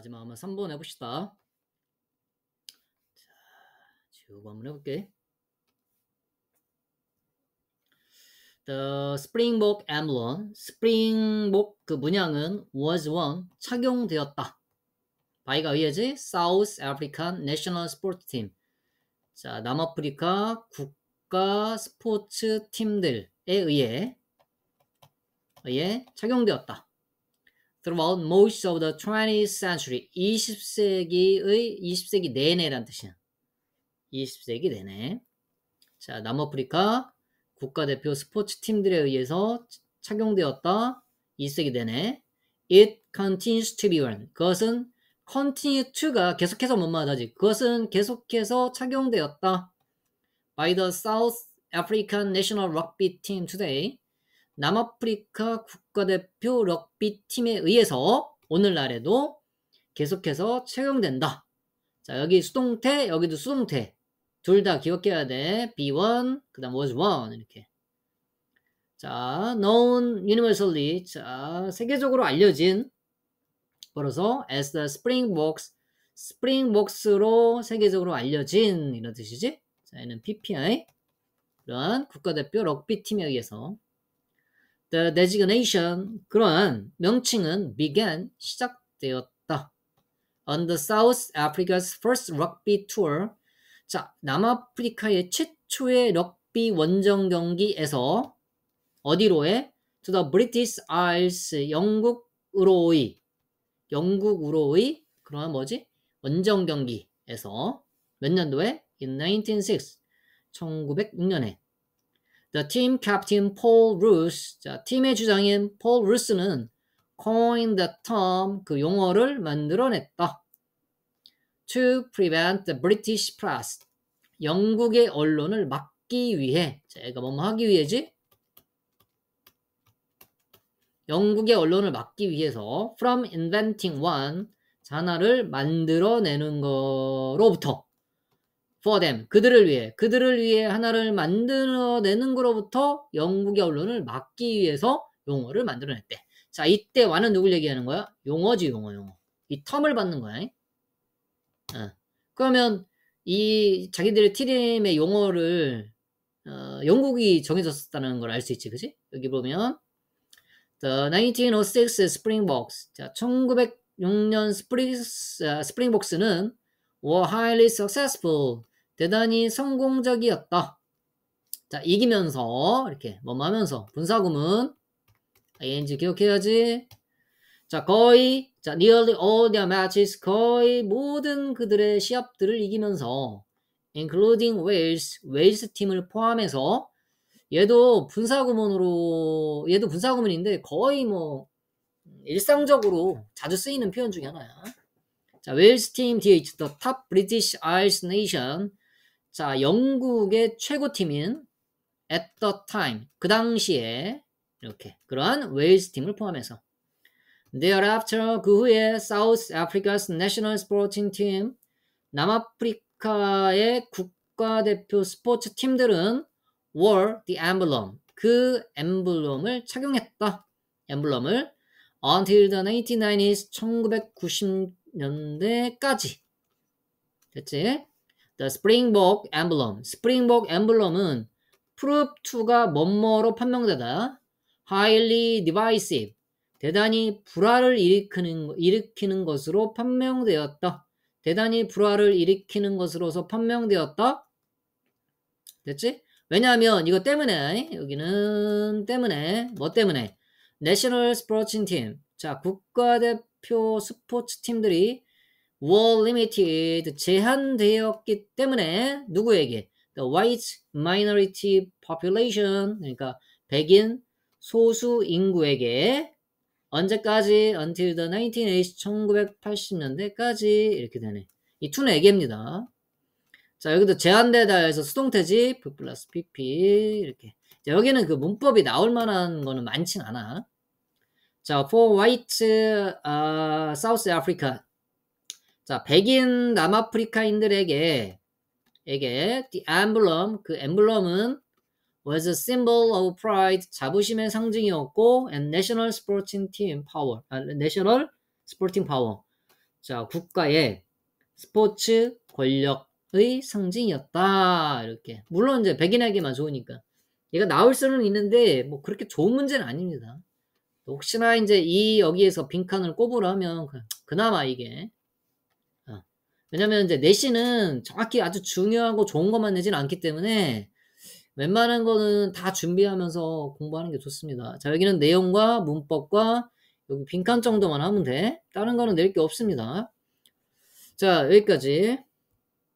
마지막 한번 3번 해봅시다. 자, 지우고 한번 해볼게. The Springbok Emblem, Springbok 그 문양은 was one 착용되었다. 바이가 의해지 South African National Sports Team. 자, 남아프리카 국가 스포츠 팀들에 의해 의해 착용되었다. throughout most of the 20th century. 20세기의 20세기 내내란 뜻이야. 20세기 내내. 자, 남아프리카 국가대표 스포츠 팀들에 의해서 착용되었다. 20세기 내내. It continues to be worn. 그것은 continue to가 계속해서 못마다지. 그것은 계속해서 착용되었다. By the South African National Rugby Team today. 남아프리카 국 국가대표 럭비 팀에 의해서 오늘날에도 계속해서 채용된다. 자, 여기 수동태, 여기도 수동태. 둘 다 기억해야 돼. B1, 그 다음 was one. 이렇게. 자, known universally. 자, 세계적으로 알려진. 벌어서 as the s p r i n g b o x s p r i n g b o x 로 세계적으로 알려진. 이런 뜻이지. 자, 얘는 PPI. 이러한 국가대표 럭비팀에 의해서 The designation 그러한 명칭은 began 시작되었다. On the South Africa's first rugby tour 자 남아프리카의 최초의 럭비 원정 경기에서 어디로의 to the British Isles 영국으로의 영국으로의 그러한 뭐지 원정 경기에서 몇 년도에 in 1 9 6 1906년에 자, 팀 캡틴 폴 루스. 자, 팀의 주장인 폴 루스는 coined the term 그 용어를 만들어냈다. To prevent the British press. 영국의 언론을 막기 위해. 제가 뭐뭐 하기 위해지? 영국의 언론을 막기 위해서 from inventing one 자나를 만들어내는 거로부터 for them 그들을 위해 그들을 위해 하나를 만들어내는 거로부터 영국의 언론을 막기 위해서 용어를 만들어냈대. 자 이때 와는 누굴 얘기하는 거야? 용어지 용어 용어. 이 텀을 받는 거야. 어. 그러면 이 자기들의 트림의 용어를 어, 영국이 정해졌다는 었걸알 수 있지, 그지? 여기 보면 The 1906 Springboks. 자, 1906년 스프링, 스프링복스는 were highly successful. 대단히 성공적이었다. 자, 이기면서 이렇게 뭐뭐 하면서 분사구문 ing 기억해야지. 자, 거의 자, nearly all their matches 거의 모든 그들의 시합들을 이기면서 including Wales, 웨일스 팀을 포함해서 얘도 분사구문으로 얘도 분사구문인데 거의 뭐 일상적으로 자주 쓰이는 표현 중에 하나야. 자, 웨일스 팀 DH the top British Isles nation 자, 영국의 최고팀인 at the time, 그 당시에 이렇게 그러한 웨일스 팀을 포함해서 thereafter 그 후에 South Africa's National Sporting Team 남아프리카의 국가대표 스포츠 팀들은 wore the emblem 그 엠블럼을 착용했다. 엠블럼을 until the 1990s 1990년대까지 됐지? The Springbok Emblem. Springbok Emblem은 prove to가 뭐뭐로 판명되다. highly divisive. 대단히 불화를 일으키는, 일으키는 것으로 판명되었다. 대단히 불화를 일으키는 것으로서 판명되었다. 됐지? 왜냐하면 이거 때문에 여기는 때문에 뭐 때문에 National Sports Team 자 국가대표 스포츠 팀들이 were limited 제한되었기 때문에 누구에게 the white minority population 그러니까 백인 소수 인구에게 언제까지 until the 1980s 1980년대까지 이렇게 되네. 이 투는 에기입니다 네 자, 여기도 제한되다 해서 수동태지 v 플러스 pp 이렇게. 자, 여기는 그 문법이 나올 만한 거는 많진 않아. 자, for white uh, South Africa 자, 백인 남아프리카인들에게 에게 the emblem 그 엠블럼은 was a symbol of pride 자부심의 상징이었고 and national sporting team power 아, national sporting power 자 국가의 스포츠 권력의 상징이었다 이렇게 물론 이제 백인에게만 좋으니까 얘가 나올 수는 있는데 뭐 그렇게 좋은 문제는 아닙니다 혹시나 이제 이 여기에서 빈칸을 꼽으라면 그, 그나마 이게 왜냐면 이제 내신은 정확히 아주 중요하고 좋은 것만 내지는 않기 때문에 웬만한 거는 다 준비하면서 공부하는 게 좋습니다. 자, 여기는 내용과 문법과 여기 빈칸 정도만 하면 돼. 다른 거는 낼 게 없습니다. 자, 여기까지.